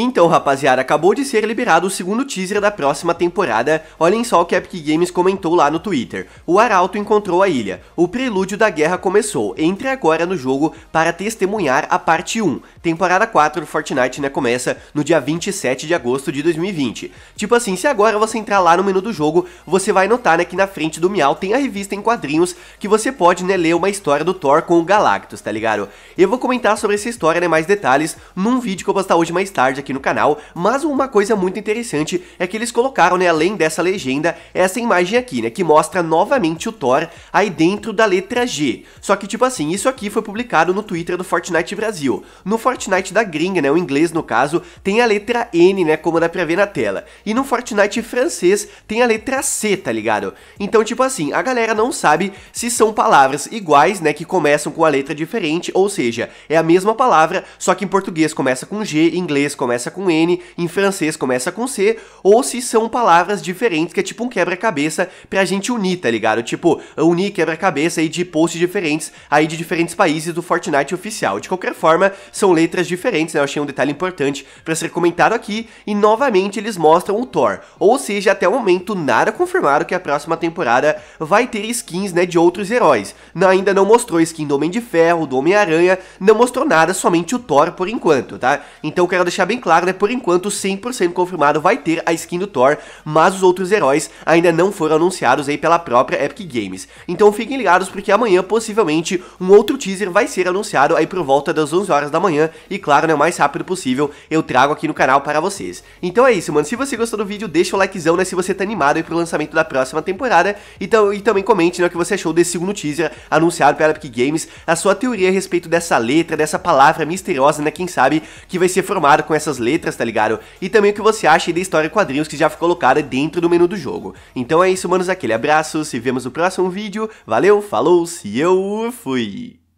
Então, rapaziada, acabou de ser liberado o segundo teaser da próxima temporada. Olhem só o que Epic Games comentou lá no Twitter. O Arauto encontrou a ilha. O prelúdio da guerra começou. Entre agora no jogo para testemunhar a parte 1. Temporada 4 do Fortnite né, começa no dia 27 de agosto de 2020. Tipo assim, se agora você entrar lá no menu do jogo, você vai notar né, que na frente do Miau tem a revista em quadrinhos que você pode né, ler uma história do Thor com o Galactus, tá ligado? Eu vou comentar sobre essa história, né, mais detalhes, num vídeo que eu vou postar hoje mais tarde aqui aqui no canal, mas uma coisa muito interessante é que eles colocaram, né, além dessa legenda, essa imagem aqui, né, que mostra novamente o Thor aí dentro da letra G. Só que, tipo assim, isso aqui foi publicado no Twitter do Fortnite Brasil. No Fortnite da gringa, né, o inglês no caso, tem a letra N, né, como dá pra ver na tela. E no Fortnite francês tem a letra C, tá ligado? Então, tipo assim, a galera não sabe se são palavras iguais, né, que começam com a letra diferente, ou seja, é a mesma palavra, só que em português começa com G, em inglês começa começa com N, em francês começa com C, ou se são palavras diferentes, que é tipo um quebra-cabeça pra gente unir, tá ligado? Tipo, unir quebra-cabeça aí de posts diferentes, aí de diferentes países do Fortnite oficial. De qualquer forma, são letras diferentes, né? Eu achei um detalhe importante para ser comentado aqui, e novamente eles mostram o Thor. Ou seja, até o momento nada confirmado que a próxima temporada vai ter skins, né, de outros heróis. Não, ainda não mostrou skin do Homem de Ferro, do Homem-Aranha, não mostrou nada, somente o Thor por enquanto, tá? Então eu quero deixar bem bem claro, né? Por enquanto, 100% confirmado vai ter a skin do Thor, mas os outros heróis ainda não foram anunciados aí pela própria Epic Games. Então fiquem ligados porque amanhã, possivelmente, um outro teaser vai ser anunciado aí por volta das 11 horas da manhã e claro, né, o mais rápido possível eu trago aqui no canal para vocês. Então é isso, mano. Se você gostou do vídeo, deixa o likezão, né, se você tá animado aí pro lançamento da próxima temporada então, e também comente, né, o que você achou desse segundo teaser anunciado pela Epic Games, a sua teoria a respeito dessa letra, dessa palavra misteriosa, né, quem sabe, que vai ser formada com essa essas letras, tá ligado? E também o que você acha da história em quadrinhos que já ficou colocada dentro do menu do jogo. Então é isso, manos, aquele abraço, se vemos no próximo vídeo, valeu, falou, se eu fui!